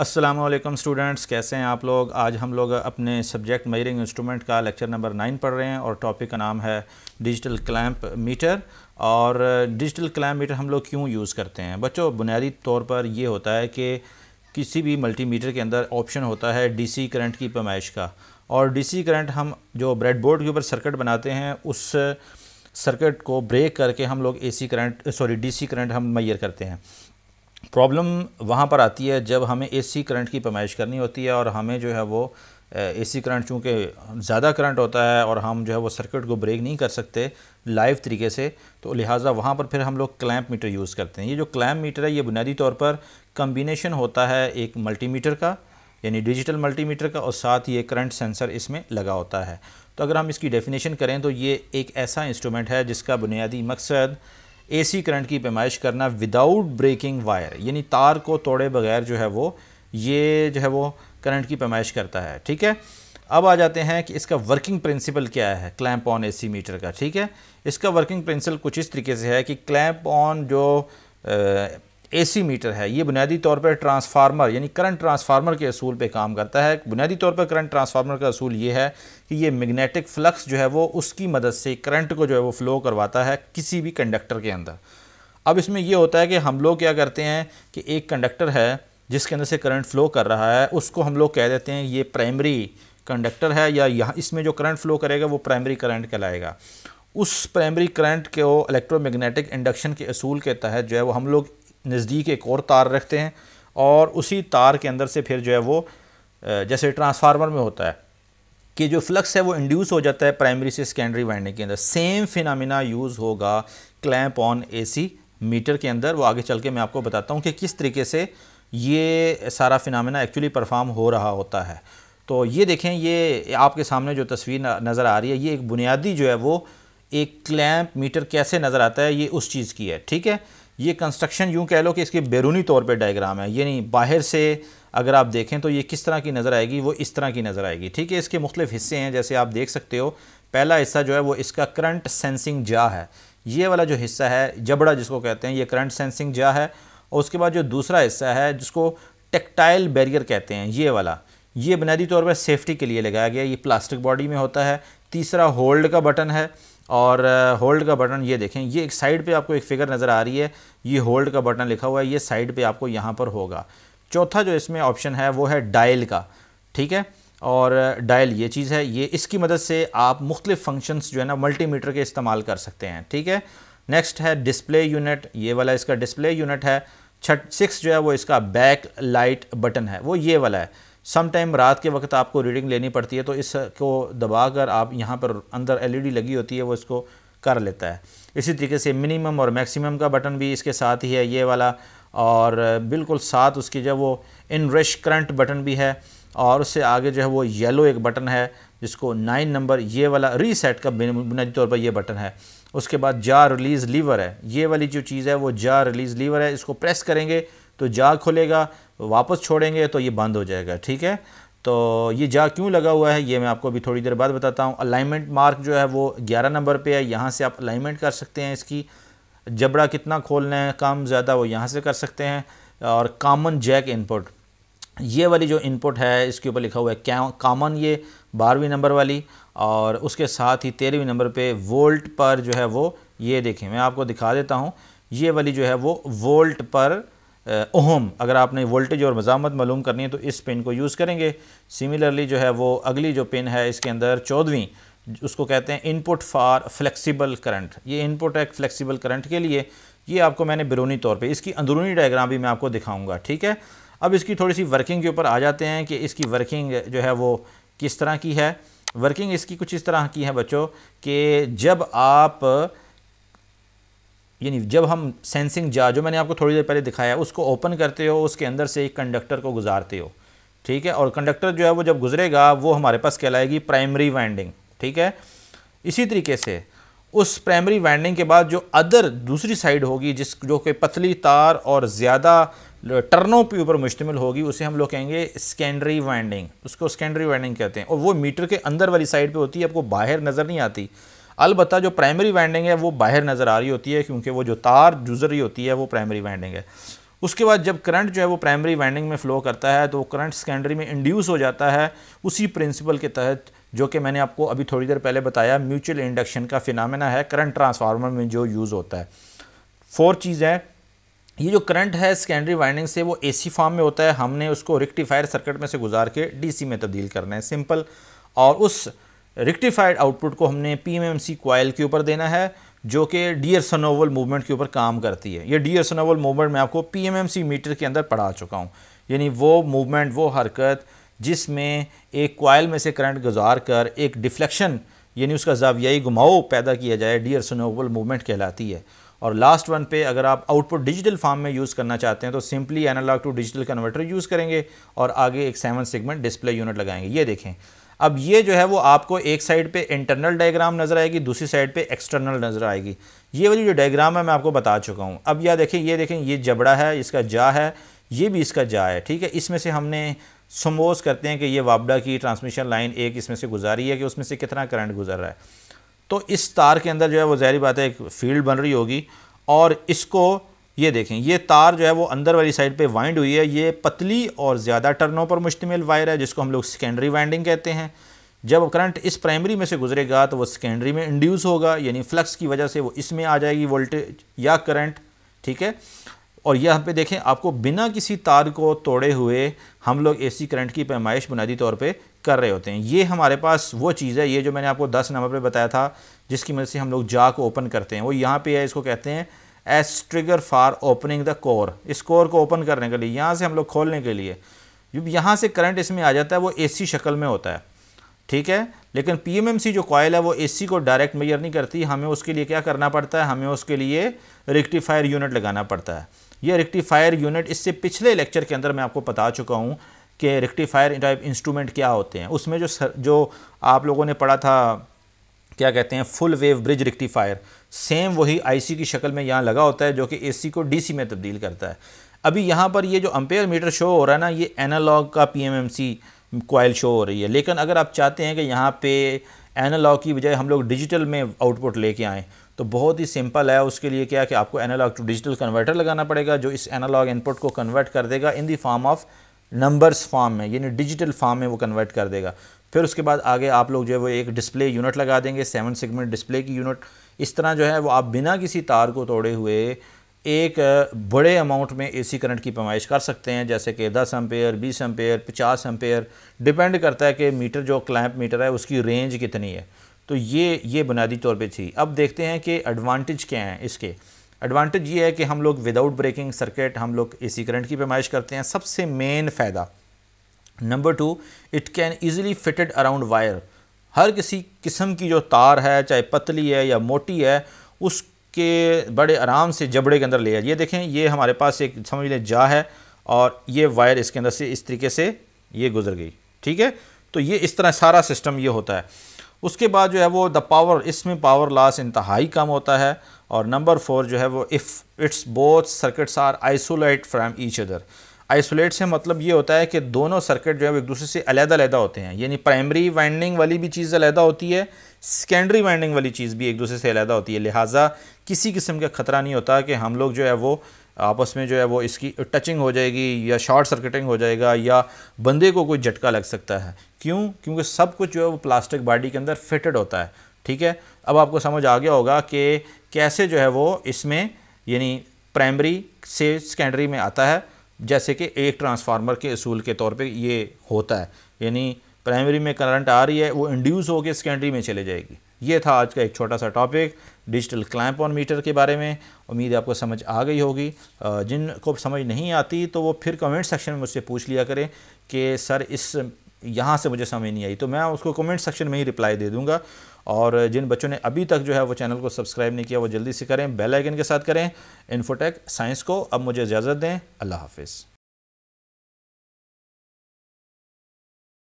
Aslam students कैसे हैं आप लोग आज हम लोग अपने सब्जेक्ट मयरिंग इंस्ट्रूमेंट का लेक्चर नंबर नाइन पढ़ रहे हैं और टॉपिक का नाम है डिजिटल क्लैंप मीटर और डिजिटल क्लैंप मीटर हम लोग क्यों यूज़ करते हैं बच्चों बुनियादी तौर पर ये होता है कि किसी भी मल्टीमीटर के अंदर ऑप्शन होता है डीसी करंट की पैमाइश का और डीसी करंट हम जो ब्रेडबोर्ड के ऊपर सर्किट बनाते हैं उस सर्किट को ब्रेक करके हम लोग AC current sorry DC current हम मैयर करते हैं प्रॉब्लम वहाँ पर आती है जब हमें एसी करंट की पैमाइश करनी होती है और हमें जो है वो एसी करंट चूँकि ज़्यादा करंट होता है और हम जो है वो सर्किट को ब्रेक नहीं कर सकते लाइव तरीके से तो लिहाजा वहाँ पर फिर हम लोग क्लैम्प मीटर यूज़ करते हैं ये जो क्लैम्प मीटर है ये बुनियादी तौर पर कम्बिनेशन होता है एक मल्टीमीटर का यानी डिजिटल मल्टीमीटर का और साथ ही एक करंट सेंसर इसमें लगा होता है तो अगर हम इसकी डेफिनेशन करें तो ये एक ऐसा इंस्ट्रूमेंट है जिसका बुनियादी मकसद एसी करंट की पैमाइश करना विदाउट ब्रेकिंग वायर यानी तार को तोड़े बगैर जो है वो ये जो है वो करंट की पैमाइश करता है ठीक है अब आ जाते हैं कि इसका वर्किंग प्रिंसिपल क्या है क्लैंप ऑन एसी मीटर का ठीक है इसका वर्किंग प्रिंसिपल कुछ इस तरीके से है कि क्लैम्प ऑन जो एसी मीटर है ये बुनियादी तौर पर ट्रांसफार्मर यानी करंट ट्रांसफार्मर के असूल पे काम करता है बुनियादी तौर पर करंट ट्रांसफार्मर का असूल ये है कि ये मैग्नेटिक फ्लक्स जो है वो उसकी मदद से करंट को जो है वो फ़्लो करवाता है किसी भी कंडक्टर के अंदर अब इसमें यह होता है कि हम लोग क्या करते हैं कि एक कंडक्टर है जिसके अंदर से करंट फ़्लो कर रहा है उसको हम लोग कह देते हैं ये प्राइमरी कंडक्टर है या यहाँ इसमें जो करंट फ़्लो करेगा वो प्राइमरी करंट कहलाएगा उस प्राइमरी करंट को इलेक्ट्रोमैग्नेटिक इंडक्शन के असूल के तहत जो है वो हम लोग नज़दीक एक और तार रखते हैं और उसी तार के अंदर से फिर जो है वो जैसे ट्रांसफार्मर में होता है कि जो फ्लक्स है वो इंड्यूस हो जाता है प्राइमरी से सेकेंडरी वाइंडिंग के अंदर सेम फिनमिना यूज़ होगा क्लैम्प ऑन एसी मीटर के अंदर वो आगे चल के मैं आपको बताता हूँ कि किस तरीके से ये सारा फिनमिना एक्चुअली परफॉर्म हो रहा होता है तो ये देखें ये आपके सामने जो तस्वीर नज़र आ रही है ये एक बुनियादी जो है वो एक क्लैम्प मीटर कैसे नज़र आता है ये उस चीज़ की है ठीक है ये कंस्ट्रक्शन यूँ कह लो कि इसके बैरूनी तौर पर डायग्राम है ये नहीं बाहर से अगर आप देखें तो ये किस तरह की नज़र आएगी वो इस तरह की नज़र आएगी ठीक है इसके मुख्तलिफ हिस्से हैं जैसे आप देख सकते हो पहला हिस्सा जो है वो इसका करंट सेंसिंग जा है ये वाला जो हिस्सा है जबड़ा जिसको कहते हैं ये करंट सेंसिंग जा है और उसके बाद जो दूसरा हिस्सा है जिसको टेक्टाइल बैरियर कहते हैं ये वाला ये बुनियादी तौर पर सेफ्टी के लिए लगाया गया ये प्लास्टिक बॉडी में होता है तीसरा होल्ड का बटन है और होल्ड का बटन ये देखें ये एक साइड पे आपको एक फिगर नज़र आ रही है ये होल्ड का बटन लिखा हुआ है ये साइड पे आपको यहाँ पर होगा चौथा जो इसमें ऑप्शन है वो है डायल का ठीक है और डायल ये चीज़ है ये इसकी मदद से आप मुख्तलिफ फंक्शंस जो है ना मल्टीमीटर के इस्तेमाल कर सकते हैं ठीक है नेक्स्ट है डिस्प्ले यूनिट ये वाला इसका डिस्प्ले यूनिट है छठ सिक्स जो है वो इसका बैक लाइट बटन है वो ये वाला है सम टाइम रात के वक्त आपको रीडिंग लेनी पड़ती है तो इसको दबा कर आप यहाँ पर अंदर एलईडी e लगी होती है वो इसको कर लेता है इसी तरीके से मिनिमम और मैक्सिमम का बटन भी इसके साथ ही है ये वाला और बिल्कुल साथ उसकी जो वो इन रश करंट बटन भी है और उससे आगे जो है वो येलो एक बटन है जिसको नाइन नंबर ये वाला रीसेट का बुनियादी तौर पर यह बटन है उसके बाद जा रिलीज़ लीवर है ये वाली जो चीज़ है वो जा रिलीज़ लीवर है इसको प्रेस करेंगे तो जा खुलेगा वापस छोड़ेंगे तो ये बंद हो जाएगा ठीक है तो ये जा क्यों लगा हुआ है ये मैं आपको अभी थोड़ी देर बाद बताता हूँ अलाइनमेंट मार्क जो है वो ग्यारह नंबर पे है यहाँ से आप अलाइनमेंट कर सकते हैं इसकी जबड़ा कितना खोलना है कम ज़्यादा वो यहाँ से कर सकते हैं और कामन जैक इनपुट ये वाली जो इनपुट है इसके ऊपर लिखा हुआ है कामन ये बारहवीं नंबर वाली और उसके साथ ही तेरहवीं नंबर पे वोल्ट पर जो है वो ये देखें मैं आपको दिखा देता हूँ ये वाली जो है वो वोल्ट पर ओहम अगर आपने वोल्टेज और मजामत मालूम करनी है तो इस पिन को यूज़ करेंगे सिमिलरली जो है वो अगली जो पिन है इसके अंदर चौदहवीं उसको कहते हैं इनपुट फॉर फ्लेक्सिबल करंट ये इनपुट है फ्लेक्सिबल करंट के लिए ये आपको मैंने बिरूनी तौर पे इसकी अंदरूनी डायग्राम भी मैं आपको दिखाऊंगा ठीक है अब इसकी थोड़ी सी वर्किंग के ऊपर आ जाते हैं कि इसकी वर्किंग जो है वो किस तरह की है वर्किंग इसकी कुछ इस तरह की है बच्चों कि जब आप यानी जब हम सेंसिंग जार जो मैंने आपको थोड़ी देर पहले दिखाया उसको ओपन करते हो उसके अंदर से एक कंडक्टर को गुजारते हो ठीक है और कंडक्टर जो है वो जब गुजरेगा वो हमारे पास कहलाएगी प्राइमरी वाइंडिंग ठीक है इसी तरीके से उस प्राइमरी वाइंडिंग के बाद जो अदर दूसरी साइड होगी जिस जो कि पतली तार और ज़्यादा टर्नों के ऊपर मुश्तमिल होगी उसे हम लोग कहेंगे स्कैंडरी वाइंडिंग उसको स्कैंडरी वाइंडिंग कहते हैं और वो मीटर के अंदर वाली साइड पे होती है आपको बाहर नज़र नहीं आती अलबत् जो प्राइमरी वाइंडिंग है वो बाहर नज़र आ रही होती है क्योंकि वो जो तार जुजर रही होती है वो प्राइमरी वाइंडिंग है उसके बाद जब करंट जो है वो प्राइमरी वाइंडिंग में फ़्लो करता है तो करंट सेकेंडरी में इंड्यूस हो जाता है उसी प्रिंसिपल के तहत जो कि मैंने आपको अभी थोड़ी देर पहले बताया म्यूचुअल इंडक्शन का फिनमिना है करंट ट्रांसफार्मर में जो यूज़ होता है फोर चीज़ है ये जो करंट है सेकेंडरी वाइंडिंग से वो एसी फॉर्म में होता है हमने उसको रिक्टिफायर सर्किट में से गुजार के डीसी में तब्दील करना है सिंपल और उस रिक्टिफाइड आउटपुट को हमने P M M C coil के ऊपर देना है जो कि डियर सनोवल मूवमेंट के ऊपर काम करती है ये डियर सनोवल मूवमेंट मैं आपको P M M C meter के अंदर पढ़ा चुका हूँ यानी वो मूवमेंट वो हरकत जिसमें एक कोयल में से करंट गुजार कर एक डिफ्लेक्शन यानी उसका जावियाई घुमाओ पैदा किया जाए डियर सनोवल मूवमेंट कहलाती है और लास्ट वन पे अगर आप आउटपुट डिजिटल फॉर्म में यूज़ करना चाहते हैं तो simply analog to digital converter use करेंगे और आगे एक सेवन सेगमेंट डिस्प्ले यूनिट लगाएंगे ये देखें अब ये जो है वो आपको एक साइड पे इंटरनल डायग्राम नज़र आएगी दूसरी साइड पे एक्सटर्नल नज़र आएगी ये वाली जो डायग्राम है मैं आपको बता चुका हूँ अब यह देखें ये देखें ये जबड़ा है इसका जा है ये भी इसका जा है ठीक है इसमें से हमने समोज करते हैं कि ये वाबडा की ट्रांसमिशन लाइन एक इसमें से गुजारी है कि उसमें से कितना करंट गुजर रहा है तो इस तार के अंदर जो है वो जहरी बात है एक फील्ड बन रही होगी और इसको ये देखें ये तार जो है वो अंदर वाली साइड पे वाइंड हुई है ये पतली और ज़्यादा टर्नों पर मुश्तमिल वायर है जिसको हम लोग सेकेंडरी वाइंडिंग कहते हैं जब करंट इस प्राइमरी में से गुजरेगा तो वो सेकेंडरी में इंड्यूस होगा यानी फ्लक्स की वजह से वो इसमें आ जाएगी वोल्टेज या करंट ठीक है और यहाँ पे देखें आपको बिना किसी तार को तोड़े हुए हम लोग एसी करंट की पैमाइश बुनियादी तौर पे कर रहे होते हैं ये हमारे पास वो चीज़ है ये जो मैंने आपको दस नंबर पर बताया था जिसकी मदद से हम लोग जा को ओपन करते हैं वो यहाँ पर है इसको कहते हैं एस trigger for opening the core इस कोर को ओपन करने के लिए यहाँ से हम लोग खोलने के लिए जब यहाँ से करंट इसमें आ जाता है वो एसी शक्ल में होता है ठीक है लेकिन पीएमएमसी जो कॉयल है वो एसी को डायरेक्ट मेजर नहीं करती हमें उसके लिए क्या करना पड़ता है हमें उसके लिए रेक्टिफायर यूनिट लगाना पड़ता है ये रेक्टिफायर यूनिट इससे पिछले लेक्चर के अंदर मैं आपको बता चुका हूँ कि रेक्टिफायर टाइप इंस्ट्रूमेंट क्या होते हैं उसमें जो सर, जो आप लोगों ने पढ़ा था क्या कहते हैं full wave bridge rectifier same वही आईसी की शक्ल में यहाँ लगा होता है जो कि एसी को डीसी में तब्दील करता है अभी यहाँ पर ये जो अम्पेयर मीटर शो हो रहा है ना ये एनालॉग का पीएमएमसी एम शो हो रही है लेकिन अगर आप चाहते हैं कि यहाँ पे एनालॉग की बजाय हम लोग डिजिटल में आउटपुट लेके आएँ तो बहुत ही सिंपल है उसके लिए क्या कि आपको एनालॉग टू डिजिटल कन्वर्टर लगाना पड़ेगा जो इस एनालॉग इनपुट को कन्वर्ट कर देगा in the form of numbers form में यानी डिजिटल फॉर्म में वो कन्वर्ट कर देगा फिर उसके बाद आगे आप लोग जो है वो एक डिस्प्ले यूनिट लगा देंगे सेवन सेगमेंट डिस्प्ले की यूनिट इस तरह जो है वो आप बिना किसी तार को तोड़े हुए एक बड़े अमाउंट में एसी करंट की पैमाइश कर सकते हैं जैसे कि 10 एम्पेयर 20 एम्पेयर 50 एम्पेयर डिपेंड करता है कि मीटर जो क्लैंप मीटर है उसकी रेंज कितनी है तो ये ये बुनियादी तौर पे थी अब देखते हैं कि एडवांटेज क्या हैं इसके एडवांटेज ये है कि हम लोग विदाउट ब्रेकिंग सर्किट हम लोग ए करंट की पैमाइश करते हैं सबसे मेन फ़ायदा number two it can easily fitted around wire हर किसी किस्म की जो तार है चाहे पतली है या मोटी है उसके बड़े आराम से जबड़े के अंदर ले जाए ये देखें ये हमारे पास एक समझ लें जा है और ये वायर इसके अंदर से इस तरीके से ये गुजर गई ठीक है तो ये इस तरह सारा सिस्टम ये होता है उसके बाद जो है वो द पावर इसमें पावर लॉस इंतहाई कम होता है और नंबर फोर जो है वो if it's both circuits are isolate from each other isolate से मतलब ये होता है कि दोनों सर्किट जो है एक दूसरे से अलग अलग होते हैं यानी प्राइमरी वाइंडिंग वाली भी चीज़ अलग होती है सेकेंडरी वाइंडिंग वाली चीज़ भी एक दूसरे से अलग होती है लिहाजा किसी किस्म का ख़तरा नहीं होता कि हम लोग जो है वो आपस में जो है वो इसकी टचिंग हो जाएगी या शॉर्ट सर्किटिंग हो जाएगा या बंदे को कोई झटका लग सकता है क्यों क्योंकि सब कुछ जो है वो प्लास्टिक बॉडी के अंदर फिटेड होता है ठीक है अब आपको समझ आ गया होगा कि कैसे जो है वो इसमें यानी प्राइमरी से सेकेंडरी में आता है जैसे कि एक ट्रांसफार्मर के असूल के तौर पे ये होता है यानी प्राइमरी में करंट आ रही है वो इंड्यूस होकर सेकेंडरी में चले जाएगी ये था आज का एक छोटा सा टॉपिक डिजिटल क्लैंप और मीटर के बारे में उम्मीद आपको समझ आ गई होगी जिनको समझ नहीं आती तो वो फिर कमेंट सेक्शन में मुझसे पूछ लिया करें कि सर इस यहाँ से मुझे समझ नहीं आई तो मैं उसको कमेंट सेक्शन में ही रिप्लाई दे दूँगा और जिन बच्चों ने अभी तक जो है वो चैनल को सब्सक्राइब नहीं किया वो जल्दी से करें बेल आइकन के साथ करें इन्फोटेक साइंस को अब मुझे इजाज़त दें अल्लाह हाफिज़